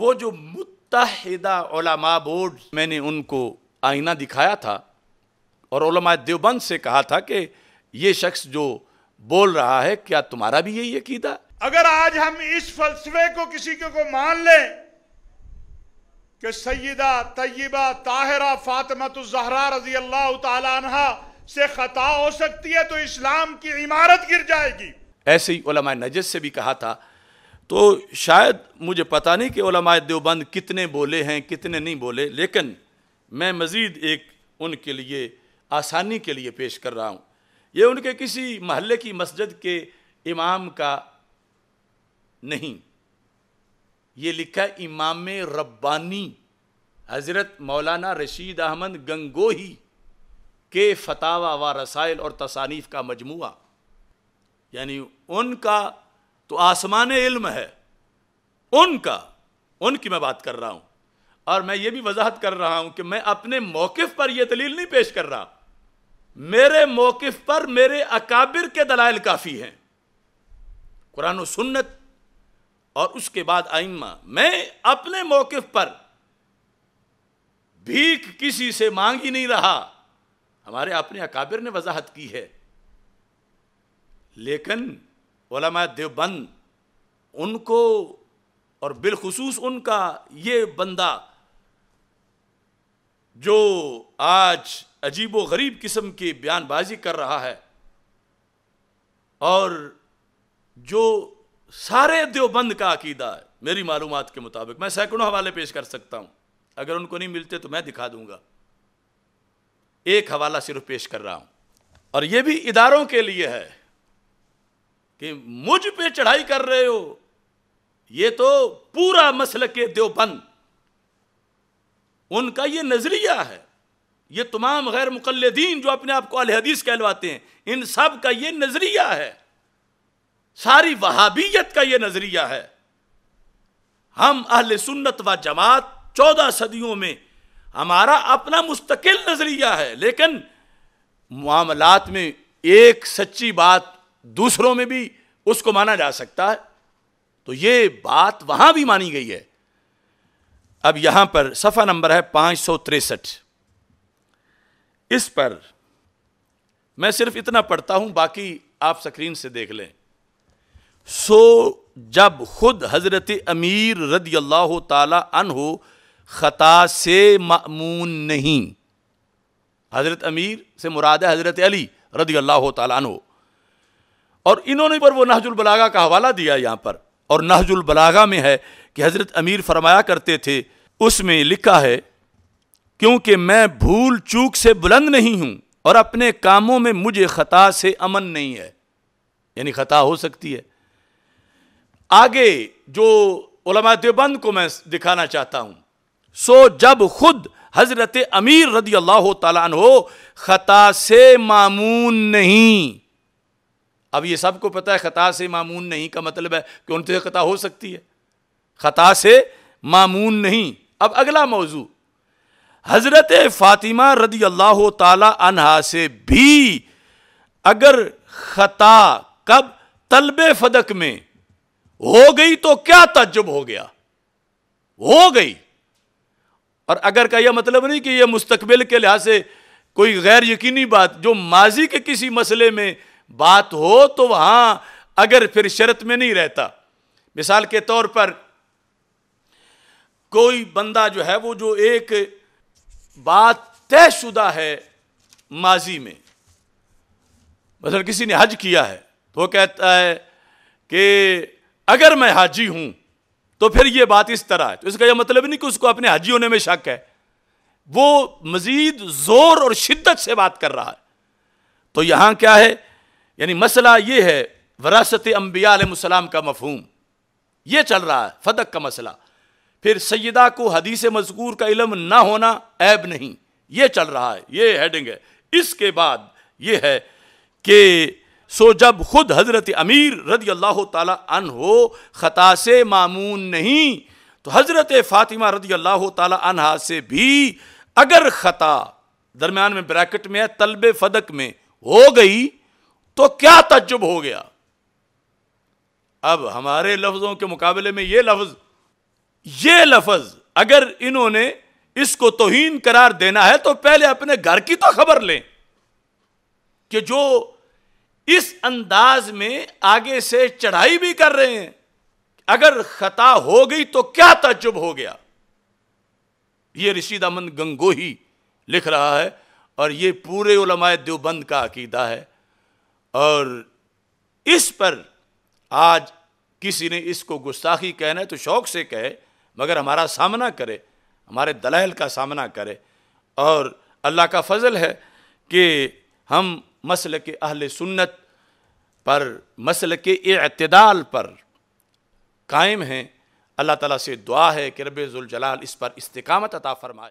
वो जो मुतहदा बोर्ड मैंने उनको आईना दिखाया था और ओलमा देवबंद से कहा था कि ये शख्स जो बोल रहा है क्या तुम्हारा भी यही अकीदा अगर आज हम इस फलसफे को किसी के को मान ले कि सैदा तयबा ताहरा जहरा रजी अल्लाह तहा से ख़ता हो सकती है तो इस्लाम की इमारत गिर जाएगी ऐसे ही नजर से भी कहा था तो शायद मुझे पता नहीं कि ओलमाए देवबंद कितने बोले हैं कितने नहीं बोले लेकिन मैं मज़ीद एक उनके लिए आसानी के लिए पेश कर रहा हूँ ये उनके किसी महल्ले की मस्जिद के इमाम का नहीं ये लिखा इमाम रब्बानी हज़रत मौलाना रशीद अहमद गंगोही के फतावा व रसायल और तसानीफ़ का मजमू यानी उनका तो आसमान इल्म है उनका उनकी मैं बात कर रहा हूं और मैं ये भी वजाहत कर रहा हूं कि मैं अपने मौकफ पर यह दलील नहीं पेश कर रहा मेरे मौकफ पर मेरे अकाबिर के दलाइल काफ़ी हैं कुरान सुन्नत और उसके बाद आइमा मैं अपने मौकफ पर भीख किसी से मांग ही नहीं रहा हमारे अपने अकाबिर ने वजाहत की है लेकिन ओलमा देवबंद उनको और बिलखसूस उनका ये बंदा जो आज अजीब व गरीब किस्म की बयानबाजी कर रहा है और जो सारे देवबंद का अकीदा है मेरी मालूम के मुताबिक मैं सैकड़ों हवाले पेश कर सकता हूँ अगर उनको नहीं मिलते तो मैं दिखा दूंगा एक हवाला सिर्फ पेश कर रहा हूँ और ये भी इदारों के लिए है कि मुझ पे चढ़ाई कर रहे हो ये तो पूरा मसल के देवबंद उनका ये नज़रिया है ये तमाम गैर मुकलदीन जो अपने आप को अलहदीस कहलवाते हैं इन सब का ये नज़रिया है सारी वहाबियत का ये नज़रिया है हम अहल सुन्नत व जमात चौदह सदियों में हमारा अपना मुस्तकिल नज़रिया है लेकिन मामलात में एक सच्ची बात दूसरों में भी उसको माना जा सकता है तो ये बात वहां भी मानी गई है अब यहां पर सफा नंबर है पांच सौ तिरसठ इस पर मैं सिर्फ इतना पढ़ता हूं बाकी आप स्क्रीन से देख लें सो जब खुद हजरत अमीर रदी अल्लाह अन हो ख़ता से मामून नहीं हजरत अमीर से मुराद है हजरत अली रदी अल्लाह अन हो और इन्होंने पर वो नहजुल बलागा का हवाला दिया यहाँ पर और नहजुल बलागा में है कि हज़रत अमीर फरमाया करते थे उसमें लिखा है क्योंकि मैं भूल चूक से बुलंद नहीं हूँ और अपने कामों में मुझे ख़ता से अमन नहीं है यानी ख़ता हो सकती है आगे जो उलमा देवबंद को मैं दिखाना चाहता हूँ सो जब खुद हज़रत अमीर रदी अल्लाह तन हो ख़ता से मामून नहीं अब ये सबको पता है ख़ता से मामून नहीं का मतलब है कि उनसे ख़ता हो सकती है ख़ता से मामून नहीं अब अगला मौजू हज़रत फ़ातिमा रदी अल्लाह तहा से भी अगर ख़ता कब तलब फदक में हो गई तो क्या तजुब हो गया हो गई और अगर का यह मतलब नहीं कि यह मुस्तबिल के लिहाज से कोई गैर यकीनी बात जो माजी के किसी मसले में बात हो तो वहां अगर फिर शरत में नहीं रहता मिसाल के तौर पर कोई बंदा जो है वो जो एक बात तयशुदा है माजी में मतलब किसी ने हज किया है तो वो कहता है कि अगर मैं हाजी हूं तो फिर यह बात इस तरह है तो इसका यह मतलब नहीं कि उसको अपने हाजी होने में शक है वो मजीद जोर और शिद्दत से बात कर रहा है तो यहां क्या है यानी मसला ये है वरासत अम्बियालम का मफहम ये चल रहा है फदक का मसला फिर सैदा को हदीस मजकूर का इलम ना होना ऐब नहीं ये चल रहा है ये हेडिंग है इसके बाद ये है कि सो जब खुद हज़रत अमीर रदी अल्लाह तन हो ख़ता से मामून नहीं तो हज़रत फ़ातिमा रदी अल्लाह तहा से भी अगर ख़ता दरम्यान में ब्रैकेट में है तलब फदक में हो गई तो क्या तजुब हो गया अब हमारे लफ्जों के मुकाबले में यह लफ्ज ये लफज अगर इन्होंने इसको तोहीन करार देना है तो पहले अपने घर की तो खबर लें कि जो इस अंदाज में आगे से चढ़ाई भी कर रहे हैं अगर खता हो गई तो क्या तजुब हो गया ये ऋषि दामन गंगोही लिख रहा है और ये पूरे उलमाए देवबंद का अकीदा है और इस पर आज किसी ने इसको गुस्ताखी कहना है तो शौक से कहे मगर हमारा सामना करे हमारे दलाल का सामना करे और अल्लाह का फजल है कि हम मसल के अहल सुन्नत पर मसल के अतदाल पर कायम हैं अल्लाह ताला से दुआ है कि रब इस पर इस्तकामत अता फरमाए